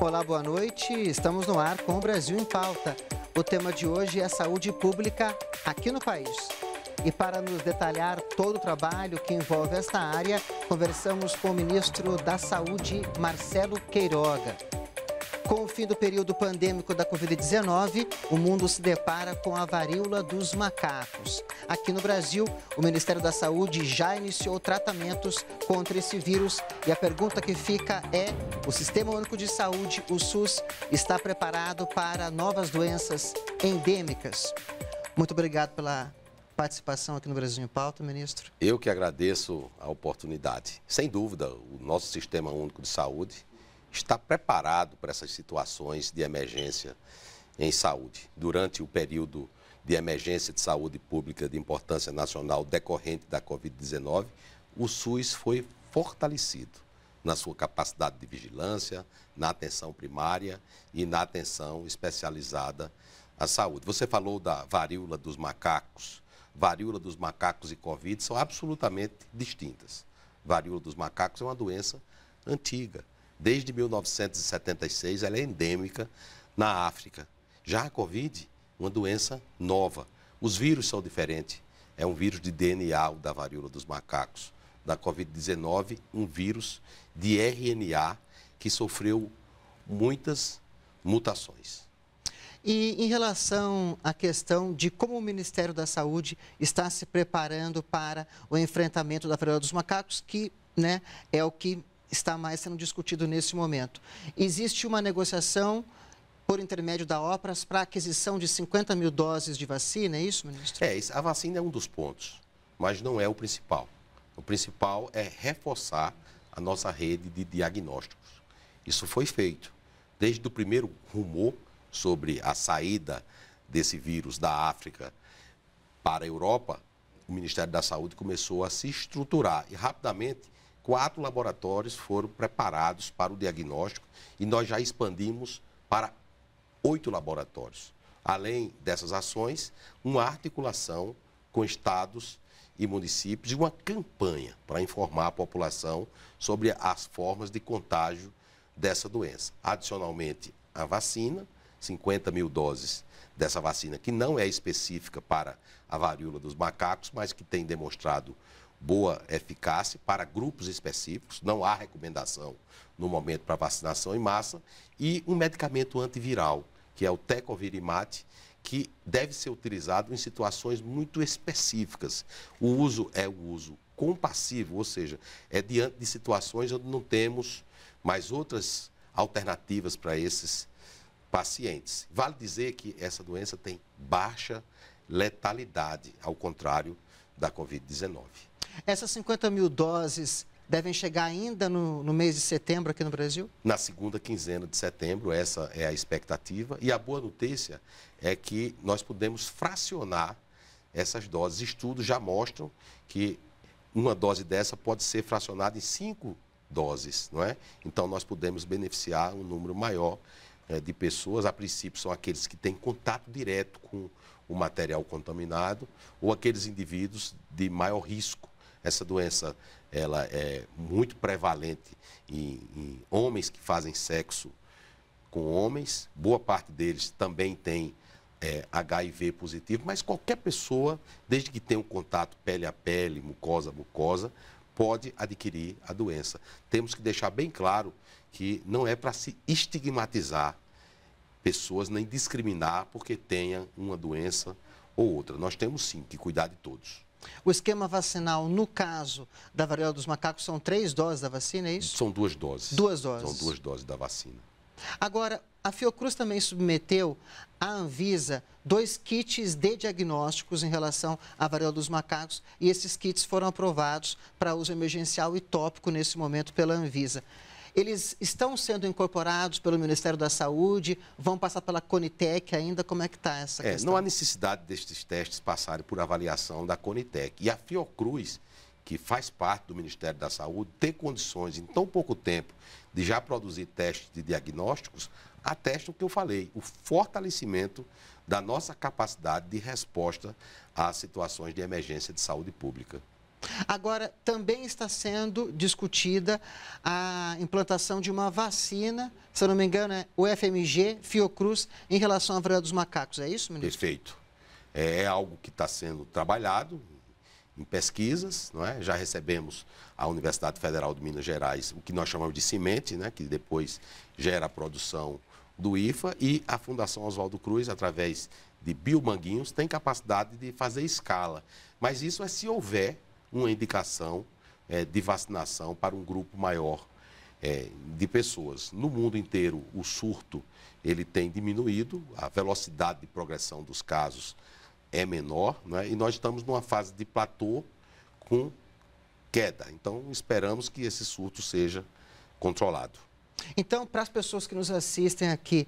Olá, boa noite. Estamos no ar com o Brasil em Pauta. O tema de hoje é saúde pública aqui no país. E para nos detalhar todo o trabalho que envolve esta área, conversamos com o ministro da Saúde, Marcelo Queiroga. Com o fim do período pandêmico da Covid-19, o mundo se depara com a varíola dos macacos. Aqui no Brasil, o Ministério da Saúde já iniciou tratamentos contra esse vírus e a pergunta que fica é: o Sistema Único de Saúde, o SUS, está preparado para novas doenças endêmicas? Muito obrigado pela participação aqui no Brasil em Pauta, ministro. Eu que agradeço a oportunidade. Sem dúvida, o nosso Sistema Único de Saúde está preparado para essas situações de emergência em saúde. Durante o período de emergência de saúde pública de importância nacional decorrente da Covid-19, o SUS foi fortalecido na sua capacidade de vigilância, na atenção primária e na atenção especializada à saúde. Você falou da varíola dos macacos. Varíola dos macacos e Covid são absolutamente distintas. Varíola dos macacos é uma doença antiga, desde 1976, ela é endêmica na África. Já a Covid, uma doença nova. Os vírus são diferentes. É um vírus de DNA, o da varíola dos macacos. Da Covid-19, um vírus de RNA que sofreu muitas mutações. E em relação à questão de como o Ministério da Saúde está se preparando para o enfrentamento da varíola dos macacos, que né, é o que está mais sendo discutido nesse momento. Existe uma negociação por intermédio da OPRAS para aquisição de 50 mil doses de vacina, é isso, ministro? É, a vacina é um dos pontos, mas não é o principal. O principal é reforçar a nossa rede de diagnósticos. Isso foi feito desde o primeiro rumor sobre a saída desse vírus da África para a Europa, o Ministério da Saúde começou a se estruturar e rapidamente quatro laboratórios foram preparados para o diagnóstico e nós já expandimos para oito laboratórios. Além dessas ações, uma articulação com estados e municípios e uma campanha para informar a população sobre as formas de contágio dessa doença. Adicionalmente, a vacina, 50 mil doses dessa vacina, que não é específica para a varíola dos macacos, mas que tem demonstrado boa eficácia para grupos específicos, não há recomendação no momento para vacinação em massa, e um medicamento antiviral, que é o tecovirimate, que deve ser utilizado em situações muito específicas. O uso é o uso compassivo, ou seja, é diante de situações onde não temos mais outras alternativas para esses pacientes. Vale dizer que essa doença tem baixa letalidade, ao contrário da Covid-19. Essas 50 mil doses devem chegar ainda no, no, mês de setembro aqui no Brasil? Na segunda quinzena de setembro, essa é a expectativa. E a boa notícia é que nós podemos fracionar essas doses. Estudos já mostram que uma dose dessa pode ser fracionada em cinco doses, não é? Então nós podemos beneficiar um número maior é, de pessoas. A princípio são aqueles que têm contato direto com o material contaminado ou aqueles indivíduos de maior risco essa doença ela é muito prevalente em, em homens que fazem sexo com homens. Boa parte deles também tem é, HIV positivo, mas qualquer pessoa, desde que tenha um contato pele a pele, mucosa a mucosa, pode adquirir a doença. Temos que deixar bem claro que não é para se estigmatizar pessoas nem discriminar porque tenha uma doença ou outra. Nós temos sim que cuidar de todos. O esquema vacinal, no caso da varíola dos macacos, são três doses da vacina, é isso? São duas doses. Duas doses. São duas doses da vacina. Agora, a Fiocruz também submeteu à Anvisa dois kits de diagnósticos em relação à varíola dos macacos e esses kits foram aprovados para uso emergencial e tópico nesse momento pela Anvisa. Eles estão sendo incorporados pelo Ministério da Saúde, vão passar pela Conitec ainda? Como é que está essa é, questão? Não há necessidade destes testes passarem por avaliação da Conitec. E a Fiocruz, que faz parte do Ministério da Saúde, tem condições, em tão pouco tempo, de já produzir testes de diagnósticos, atesta o que eu falei, o fortalecimento da nossa capacidade de resposta às situações de emergência de saúde pública. Agora, também está sendo discutida a implantação de uma vacina, se eu não me engano, é o FMG Fiocruz, em relação à varíola dos macacos. É isso, ministro? Perfeito. É, é algo que está sendo trabalhado em pesquisas, não é? já recebemos a Universidade Federal de Minas Gerais, o que nós chamamos de CIMENTE, né? que depois gera a produção do IFA, e a Fundação Oswaldo Cruz, através de Biomanguinhos, tem capacidade de fazer escala. Mas isso é se houver uma indicação é, de vacinação para um grupo maior é, de pessoas. No mundo inteiro, o surto ele tem diminuído, a velocidade de progressão dos casos é menor, né? e nós estamos numa fase de platô com queda. Então, esperamos que esse surto seja controlado. Então, para as pessoas que nos assistem aqui,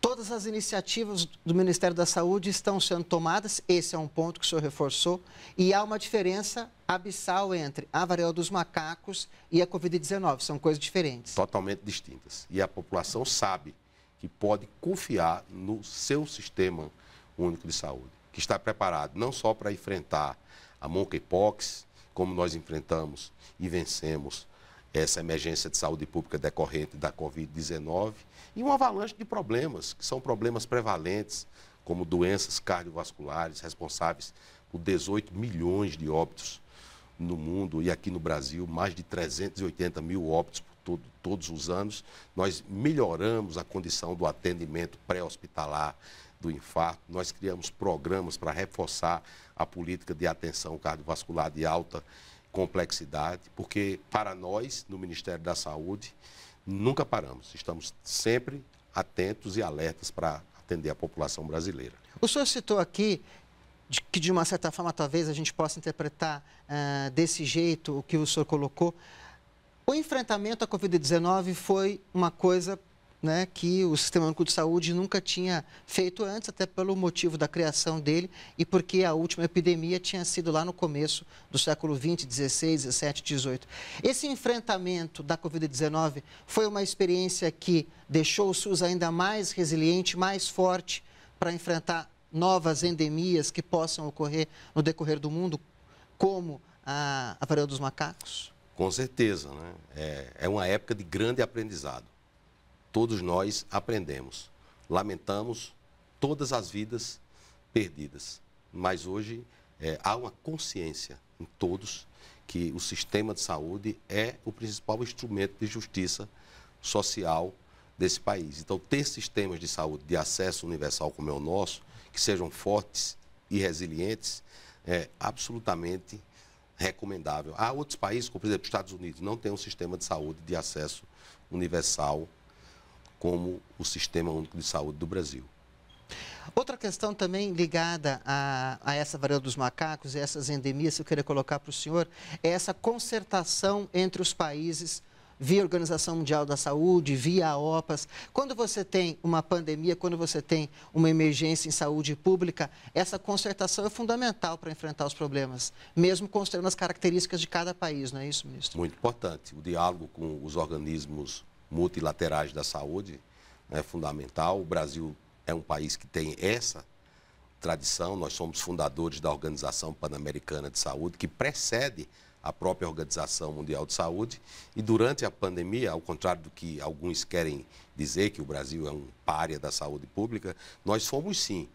Todas as iniciativas do Ministério da Saúde estão sendo tomadas, esse é um ponto que o senhor reforçou, e há uma diferença abissal entre a varíola dos macacos e a Covid-19, são coisas diferentes. Totalmente distintas. E a população sabe que pode confiar no seu sistema único de saúde, que está preparado não só para enfrentar a monkeypox, como nós enfrentamos e vencemos essa emergência de saúde pública decorrente da Covid-19 e uma avalanche de problemas, que são problemas prevalentes, como doenças cardiovasculares, responsáveis por 18 milhões de óbitos no mundo e aqui no Brasil, mais de 380 mil óbitos por todo, todos os anos. Nós melhoramos a condição do atendimento pré-hospitalar do infarto, nós criamos programas para reforçar a política de atenção cardiovascular de alta complexidade, porque para nós, no Ministério da Saúde, nunca paramos. Estamos sempre atentos e alertas para atender a população brasileira. O senhor citou aqui de que, de uma certa forma, talvez a gente possa interpretar uh, desse jeito o que o senhor colocou. O enfrentamento à Covid-19 foi uma coisa né, que o Sistema Único de Saúde nunca tinha feito antes, até pelo motivo da criação dele e porque a última epidemia tinha sido lá no começo do século XX, XVI, XVII, XVIII. Esse enfrentamento da Covid-19 foi uma experiência que deixou o SUS ainda mais resiliente, mais forte para enfrentar novas endemias que possam ocorrer no decorrer do mundo, como a, a varíola dos macacos? Com certeza, né? É, é uma época de grande aprendizado todos nós aprendemos. Lamentamos todas as vidas perdidas, mas hoje é, há uma consciência em todos que o sistema de saúde é o principal instrumento de justiça social desse país. Então, ter sistemas de saúde de acesso universal como é o nosso, que sejam fortes e resilientes, é absolutamente recomendável. Há outros países, como por exemplo os Estados Unidos, não têm um sistema de saúde de acesso universal como o Sistema Único de Saúde do Brasil. Outra questão também ligada a, a essa varíola dos macacos e essas endemias que eu queria colocar para o senhor é essa concertação entre os países via Organização Mundial da Saúde, via a OPAS. Quando você tem uma pandemia, quando você tem uma emergência em saúde pública, essa concertação é fundamental para enfrentar os problemas, mesmo considerando as características de cada país, não é isso, ministro? Muito importante. O diálogo com os organismos multilaterais da saúde é fundamental. O Brasil é um país que tem essa tradição. Nós somos fundadores da Organização Pan-Americana de Saúde, que precede a própria Organização Mundial de Saúde. E durante a pandemia, ao contrário do que alguns querem dizer, que o Brasil é um párea da saúde pública, nós fomos sim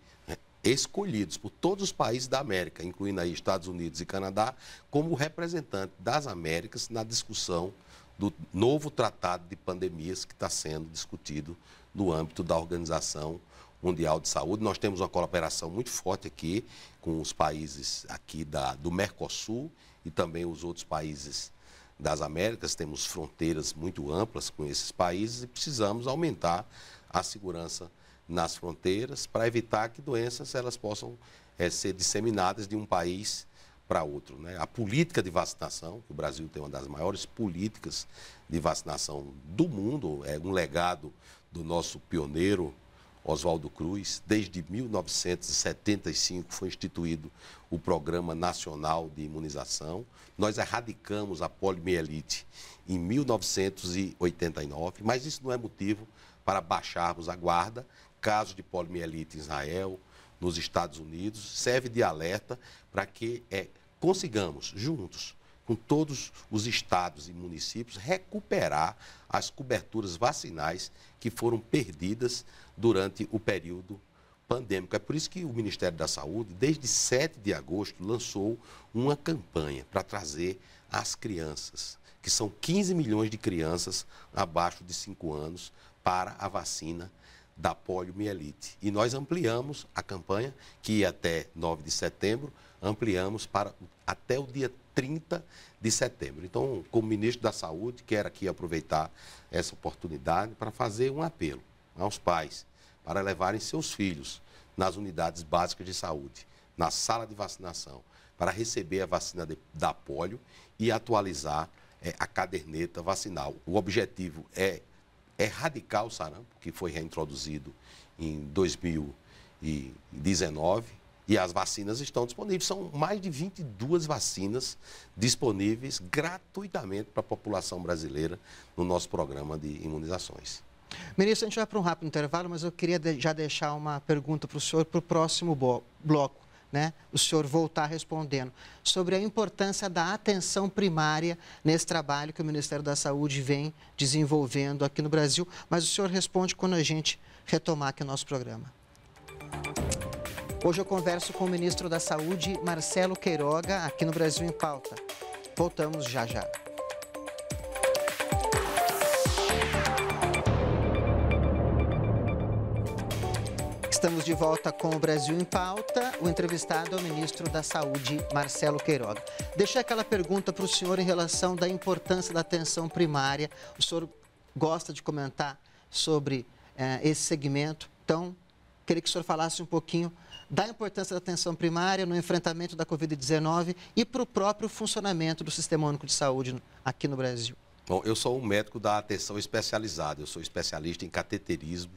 escolhidos por todos os países da América, incluindo aí Estados Unidos e Canadá, como representante das Américas na discussão do novo tratado de pandemias que está sendo discutido no âmbito da Organização Mundial de Saúde. Nós temos uma cooperação muito forte aqui com os países aqui da, do Mercosul e também os outros países das Américas. Temos fronteiras muito amplas com esses países e precisamos aumentar a segurança nas fronteiras para evitar que doenças elas possam é, ser disseminadas de um país para outro. Né? A política de vacinação, que o Brasil tem uma das maiores políticas de vacinação do mundo, é um legado do nosso pioneiro Oswaldo Cruz. Desde 1975 foi instituído o Programa Nacional de Imunização. Nós erradicamos a poliomielite em 1989, mas isso não é motivo para baixarmos a guarda. Caso de poliomielite em Israel, nos Estados Unidos, serve de alerta para que é, consigamos, juntos, com todos os estados e municípios, recuperar as coberturas vacinais que foram perdidas durante o período pandêmico. É por isso que o Ministério da Saúde, desde 7 de agosto, lançou uma campanha para trazer as crianças, que são 15 milhões de crianças abaixo de 5 anos, para a vacina da poliomielite. E nós ampliamos a campanha, que ia até 9 de setembro, ampliamos para até o dia 30 de setembro. Então, como ministro da Saúde, quero aqui aproveitar essa oportunidade para fazer um apelo aos pais para levarem seus filhos nas unidades básicas de saúde, na sala de vacinação, para receber a vacina de, da polio e atualizar é, a caderneta vacinal. O objetivo é erradicar é o sarampo, que foi reintroduzido em 2019, e as vacinas estão disponíveis. São mais de 22 vacinas disponíveis gratuitamente para a população brasileira no nosso programa de imunizações. Ministro, a gente vai para um rápido intervalo, mas eu queria já deixar uma pergunta para o senhor para o próximo bloco né, o senhor voltar respondendo sobre a importância da atenção primária nesse trabalho que o Ministério da Saúde vem desenvolvendo aqui no Brasil, mas o senhor responde quando a gente retomar aqui o nosso programa. Hoje eu converso com o ministro da Saúde, Marcelo Queiroga, aqui no Brasil em Pauta. Voltamos já já. Estamos de volta com o Brasil em Pauta. O entrevistado é o ministro da Saúde, Marcelo Queiroga. Deixei aquela pergunta para o senhor em relação da importância da atenção primária. O senhor gosta de comentar sobre eh, esse segmento. Então, queria que o senhor falasse um pouquinho da importância da atenção primária no enfrentamento da Covid-19 e para o próprio funcionamento do Sistema Único de Saúde aqui no Brasil. Bom, eu sou um médico da atenção especializada. Eu sou especialista em cateterismo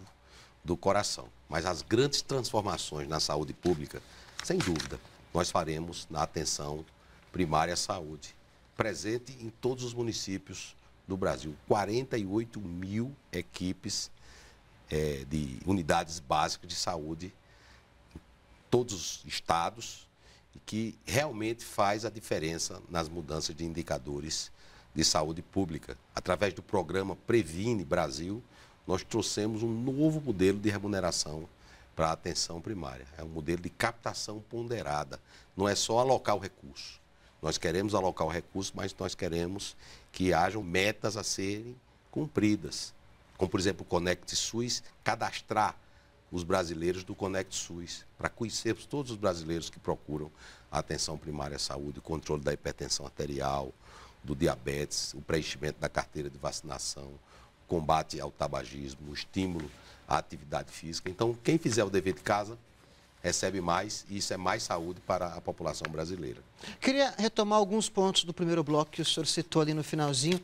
do coração. Mas as grandes transformações na saúde pública, sem dúvida, nós faremos na atenção primária à saúde, presente em todos os municípios do Brasil. 48 mil equipes é, de unidades básicas de saúde em todos os estados, e que realmente faz a diferença nas mudanças de indicadores de saúde pública. Através do programa Previne Brasil, nós trouxemos um novo modelo de remuneração para a atenção primária. É um modelo de captação ponderada. Não é só alocar o recurso. Nós queremos alocar o recurso, mas nós queremos que hajam metas a serem cumpridas. Como, por exemplo, o Conect SUS cadastrar os brasileiros do Conect SUS, para conhecermos todos os brasileiros que procuram a atenção primária à saúde, o controle da hipertensão arterial, do diabetes, o preenchimento da carteira de vacinação, combate ao tabagismo, o estímulo à atividade física. Então, quem fizer o dever de casa recebe mais e isso é mais saúde para a população brasileira. Queria retomar alguns pontos do primeiro bloco que o senhor citou ali no finalzinho.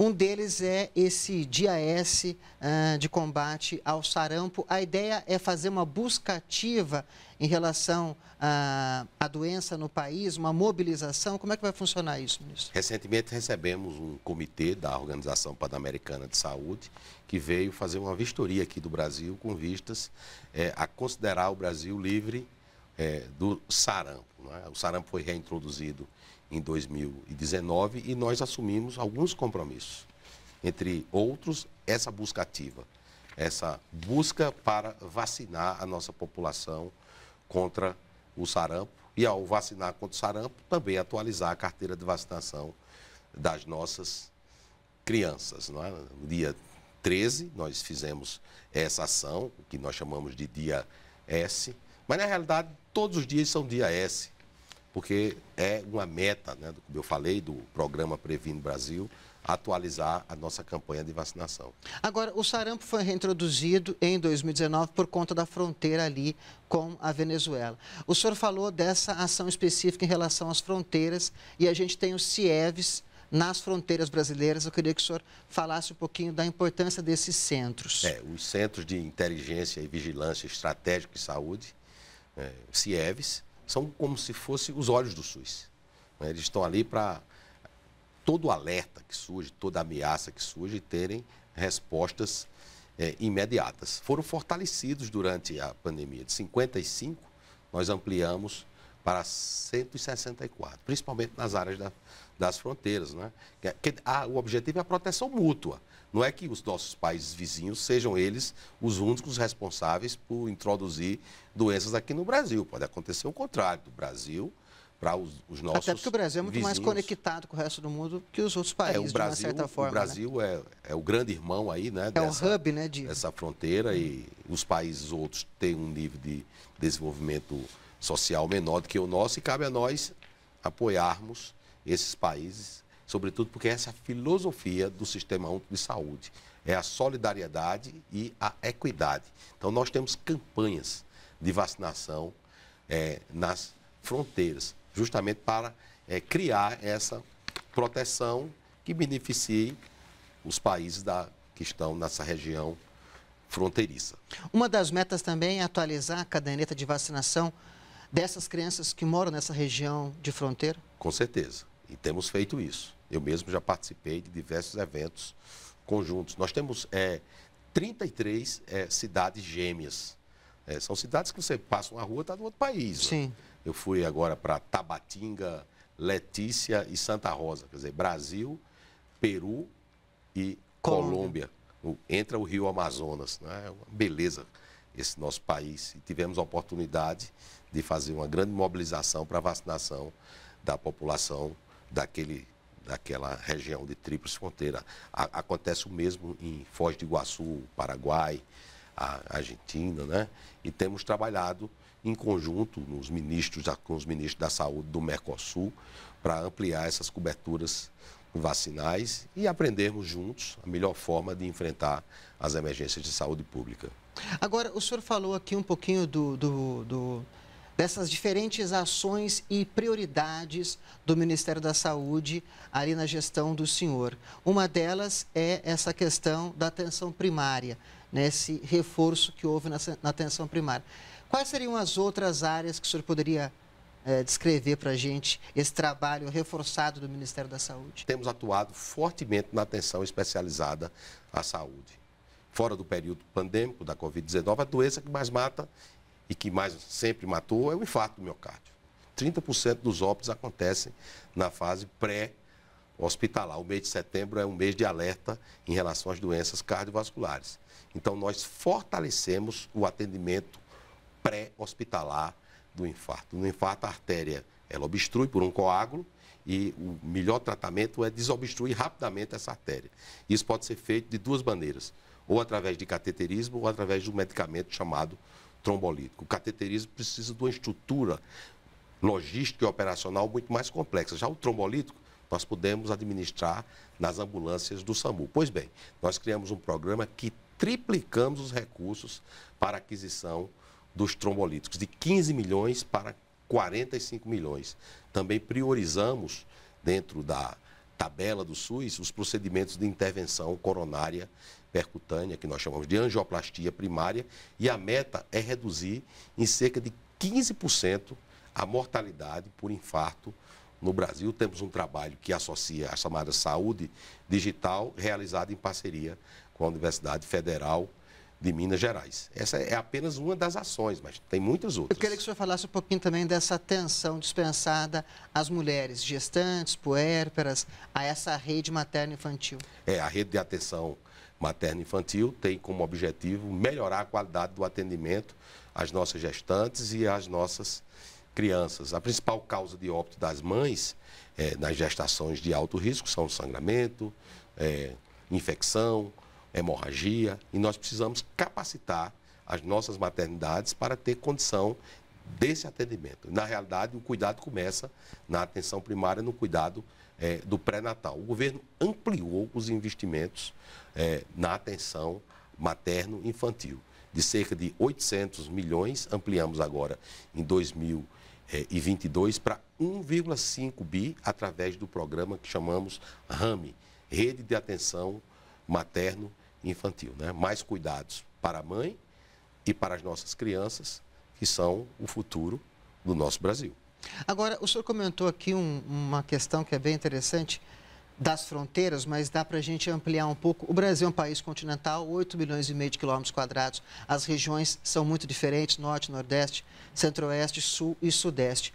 Um deles é esse Dia S uh, de combate ao sarampo. A ideia é fazer uma busca ativa em relação à, ah, à doença no país, uma mobilização. Como é que vai funcionar isso, ministro? Recentemente recebemos um comitê da Organização Pan-Americana de Saúde que veio fazer uma vistoria aqui do Brasil com vistas é, a considerar o Brasil livre é, do sarampo. É? O sarampo foi reintroduzido em 2019 e nós assumimos alguns compromissos. Entre outros, essa busca ativa, essa busca para vacinar a nossa população contra o sarampo e, ao vacinar contra o sarampo, também atualizar a carteira de vacinação das nossas crianças. Não é? No dia 13, nós fizemos essa ação, que nós chamamos de dia S, mas na realidade todos os dias são dia S porque é uma meta, né, como eu falei, do programa Previne Brasil, atualizar a nossa campanha de vacinação. Agora, o sarampo foi reintroduzido em 2019 por conta da fronteira ali com a Venezuela. O senhor falou dessa ação específica em relação às fronteiras e a gente tem os CIEVs nas fronteiras brasileiras. Eu queria que o senhor falasse um pouquinho da importância desses centros. É, os Centros de Inteligência e Vigilância Estratégica e Saúde, é, CIEVs, são como se fossem os olhos do SUS. Né? Eles estão ali para todo alerta que surge, toda ameaça que surge, terem respostas é, imediatas. Foram fortalecidos durante a pandemia. De 55, nós ampliamos para 164, principalmente nas áreas da, das fronteiras. Né? que, a, ah, o objetivo é a proteção mútua. Não é que os nossos países vizinhos sejam eles os únicos responsáveis por introduzir doenças aqui no Brasil. Pode acontecer o contrário, do Brasil para os, os, nossos Até porque o Brasil é muito vizinhos. mais conectado com o resto do mundo que os outros países, é, o Brasil, de uma certa forma. O né? Brasil né? é, é o grande irmão aí, né? É dessa, o hub, né, de... Dessa fronteira e os países outros têm um nível de desenvolvimento social menor do que o nosso e cabe a nós apoiarmos esses países sobretudo porque essa é a filosofia do Sistema Único de Saúde, é a solidariedade e a equidade. Então, nós temos campanhas de vacinação é, nas fronteiras, justamente para é, criar essa proteção que beneficie os países da, que estão nessa região fronteiriça. Uma das metas também é atualizar a caderneta de vacinação dessas crianças que moram nessa região de fronteira? Com certeza, e temos feito isso. Eu mesmo já participei de diversos eventos conjuntos. Nós temos é, 33 é, cidades gêmeas. É, são cidades que você passa uma rua, está no outro país. Né? Sim. Né? Eu fui agora para Tabatinga, Letícia e Santa Rosa. Quer dizer, Brasil, Peru e Colômbia. Colômbia. O, entra o Rio Amazonas. Né? É uma beleza esse nosso país. E tivemos a oportunidade de fazer uma grande mobilização para a vacinação da população daquele daquela região de tríplice fronteira. A, acontece o mesmo em Foz do Iguaçu, Paraguai, Argentina, né? E temos trabalhado em conjunto nos ministros, com os ministros da saúde do Mercosul para ampliar essas coberturas vacinais e aprendermos juntos a melhor forma de enfrentar as emergências de saúde pública. Agora, o senhor falou aqui um pouquinho do, do, do dessas diferentes ações e prioridades do Ministério da Saúde ali na gestão do senhor. Uma delas é essa questão da atenção primária, nesse né, reforço que houve na, na atenção primária. Quais seriam as outras áreas que o senhor poderia é, descrever para a gente esse trabalho reforçado do Ministério da Saúde? Temos atuado fortemente na atenção especializada à saúde. Fora do período pandêmico da Covid-19, a doença que mais mata e que mais sempre matou é o infarto do miocárdio. 30% dos óbitos acontecem na fase pré-hospitalar. O mês de setembro é um mês de alerta em relação às doenças cardiovasculares. Então, nós fortalecemos o atendimento pré-hospitalar do infarto. No infarto, a artéria ela obstrui por um coágulo e o melhor tratamento é desobstruir rapidamente essa artéria. Isso pode ser feito de duas maneiras, ou através de cateterismo ou através de um medicamento chamado trombolítico. O cateterismo precisa de uma estrutura logística e operacional muito mais complexa. Já o trombolítico, nós podemos administrar nas ambulâncias do SAMU. Pois bem, nós criamos um programa que triplicamos os recursos para aquisição dos trombolíticos, de 15 milhões para 45 milhões. Também priorizamos, dentro da tabela do SUS, os procedimentos de intervenção coronária percutânea, que nós chamamos de angioplastia primária, e a meta é reduzir em cerca de 15% a mortalidade por infarto no Brasil. Temos um trabalho que associa a chamada saúde digital, realizado em parceria com a Universidade Federal de Minas Gerais. Essa é apenas uma das ações, mas tem muitas outras. Eu queria que o senhor falasse um pouquinho também dessa atenção dispensada às mulheres gestantes, puérperas, a essa rede materno-infantil. É, a rede de atenção materno-infantil tem como objetivo melhorar a qualidade do atendimento às nossas gestantes e às nossas crianças. A principal causa de óbito das mães é, nas gestações de alto risco são sangramento, é, infecção, hemorragia, e nós precisamos capacitar as nossas maternidades para ter condição desse atendimento. Na realidade, o cuidado começa na atenção primária, no cuidado é, do pré-natal. O governo ampliou os investimentos é, na atenção materno-infantil. De cerca de 800 milhões, ampliamos agora em 2022 para 1,5 bi através do programa que chamamos RAME, Rede de Atenção Materno-Infantil. Né? Mais cuidados para a mãe e para as nossas crianças, que são o futuro do nosso Brasil. Agora, o senhor comentou aqui um, uma questão que é bem interessante das fronteiras, mas dá para a gente ampliar um pouco. O Brasil é um país continental, 8 milhões e meio de quilômetros quadrados. As regiões são muito diferentes, norte, nordeste, centro-oeste, sul e sudeste.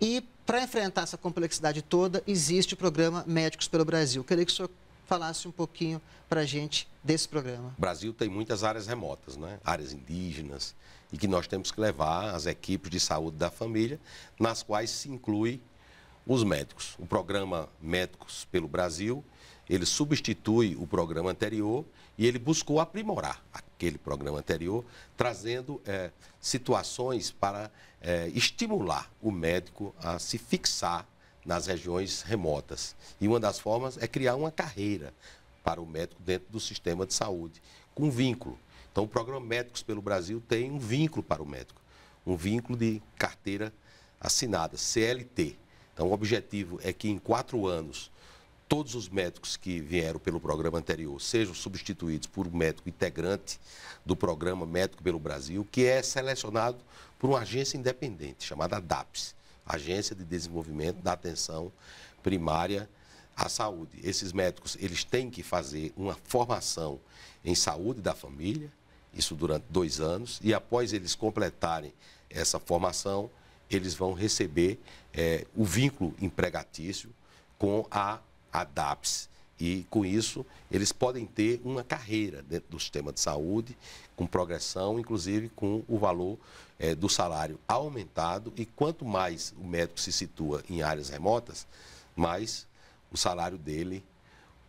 E para enfrentar essa complexidade toda, existe o programa Médicos pelo Brasil. Queria que o senhor falasse um pouquinho para a gente desse programa. O Brasil tem muitas áreas remotas, né? áreas indígenas, e que nós temos que levar às equipes de saúde da família, nas quais se inclui os médicos. O programa Médicos pelo Brasil, ele substitui o programa anterior e ele buscou aprimorar aquele programa anterior, trazendo é, situações para é, estimular o médico a se fixar nas regiões remotas. E uma das formas é criar uma carreira para o médico dentro do sistema de saúde, com vínculo então, o programa Médicos pelo Brasil tem um vínculo para o médico, um vínculo de carteira assinada, CLT. Então, o objetivo é que em quatro anos todos os médicos que vieram pelo programa anterior sejam substituídos por um médico integrante do programa Médico pelo Brasil, que é selecionado por uma agência independente chamada DAPS, Agência de Desenvolvimento da Atenção Primária à Saúde. Esses médicos, eles têm que fazer uma formação em saúde da família, isso durante dois anos, e após eles completarem essa formação, eles vão receber é, o vínculo empregatício com a ADAPS. E com isso, eles podem ter uma carreira dentro do sistema de saúde, com progressão, inclusive com o valor é, do salário aumentado. E quanto mais o médico se situa em áreas remotas, mais o salário dele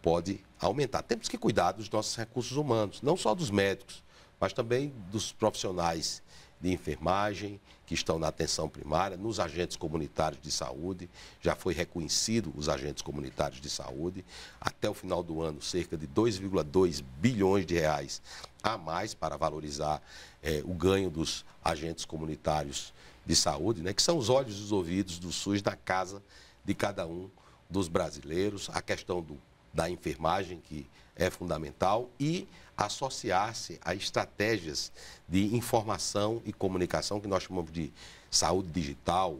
pode aumentar. Temos que cuidar dos nossos recursos humanos, não só dos médicos, mas também dos profissionais de enfermagem que estão na atenção primária, nos agentes comunitários de saúde, já foi reconhecido os agentes comunitários de saúde, até o final do ano cerca de 2,2 bilhões de reais a mais para valorizar eh, o ganho dos agentes comunitários de saúde, né, que são os olhos e os ouvidos do SUS na casa de cada um dos brasileiros, a questão do, da enfermagem que é fundamental e associar-se a estratégias de informação e comunicação, que nós chamamos de saúde digital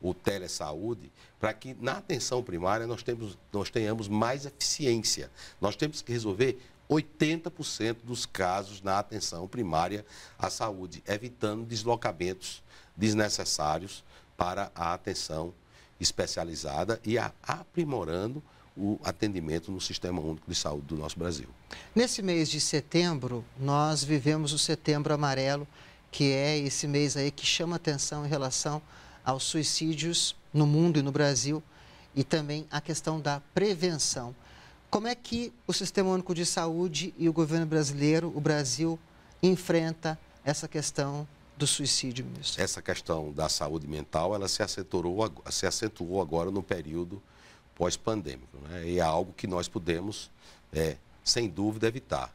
ou telesaúde, para que na atenção primária nós, temos, nós tenhamos mais eficiência. Nós temos que resolver 80% dos casos na atenção primária à saúde, evitando deslocamentos desnecessários para a atenção especializada e aprimorando o atendimento no Sistema Único de Saúde do nosso Brasil. Nesse mês de setembro, nós vivemos o Setembro Amarelo, que é esse mês aí que chama atenção em relação aos suicídios no mundo e no Brasil e também a questão da prevenção. Como é que o Sistema Único de Saúde e o governo brasileiro, o Brasil, enfrenta essa questão do suicídio, ministro? Essa questão da saúde mental, ela se acentuou, se acentuou agora no período pós-pandêmico. Né? E é algo que nós podemos, é, sem dúvida, evitar.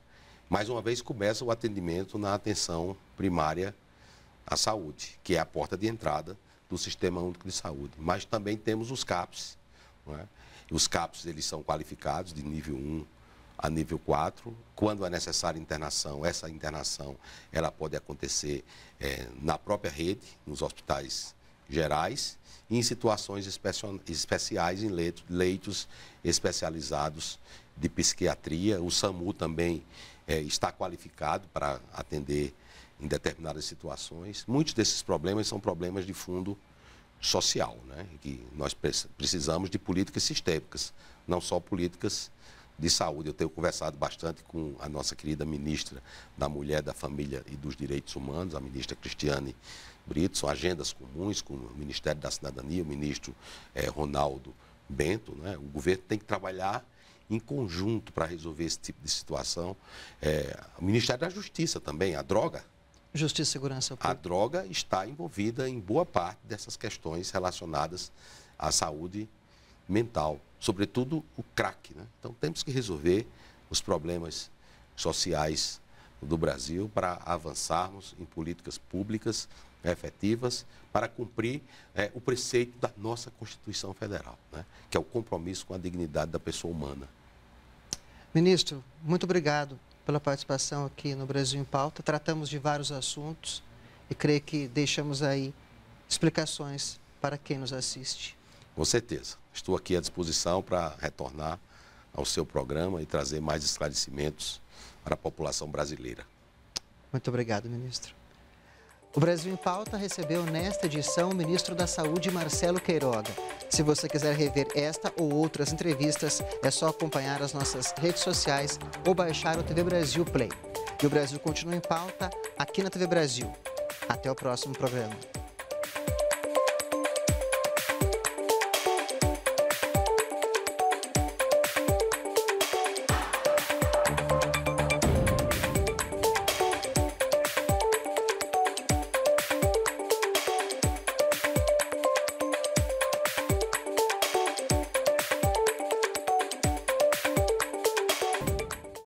Mais uma vez, começa o atendimento na atenção primária à saúde, que é a porta de entrada do Sistema Único de Saúde. Mas também temos os CAPs. É? Os CAPs eles são qualificados de nível 1 a nível 4. Quando é necessária internação, essa internação ela pode acontecer é, na própria rede, nos hospitais gerais e em situações especiais em leitos, especializados de psiquiatria. O SAMU também é, está qualificado para atender em determinadas situações. Muitos desses problemas são problemas de fundo social, né? que nós precisamos de políticas sistêmicas, não só políticas de saúde. Eu tenho conversado bastante com a nossa querida ministra da Mulher, da Família e dos Direitos Humanos, a ministra Cristiane Brito, são agendas comuns com o Ministério da Cidadania, o ministro é, Ronaldo Bento. Né? O governo tem que trabalhar em conjunto para resolver esse tipo de situação. É, o Ministério da Justiça também, a droga. Justiça e Segurança Pública. A droga está envolvida em boa parte dessas questões relacionadas à saúde mental, sobretudo o crack. Né? Então temos que resolver os problemas sociais do Brasil para avançarmos em políticas públicas efetivas para cumprir é, o preceito da nossa Constituição Federal, né? que é o compromisso com a dignidade da pessoa humana. Ministro, muito obrigado pela participação aqui no Brasil em Pauta. Tratamos de vários assuntos e creio que deixamos aí explicações para quem nos assiste. Com certeza. Estou aqui à disposição para retornar ao seu programa e trazer mais esclarecimentos para a população brasileira. Muito obrigado, ministro. O Brasil em Pauta recebeu nesta edição o ministro da Saúde, Marcelo Queiroga. Se você quiser rever esta ou outras entrevistas, é só acompanhar as nossas redes sociais ou baixar o TV Brasil Play. E o Brasil continua em pauta aqui na TV Brasil. Até o próximo programa.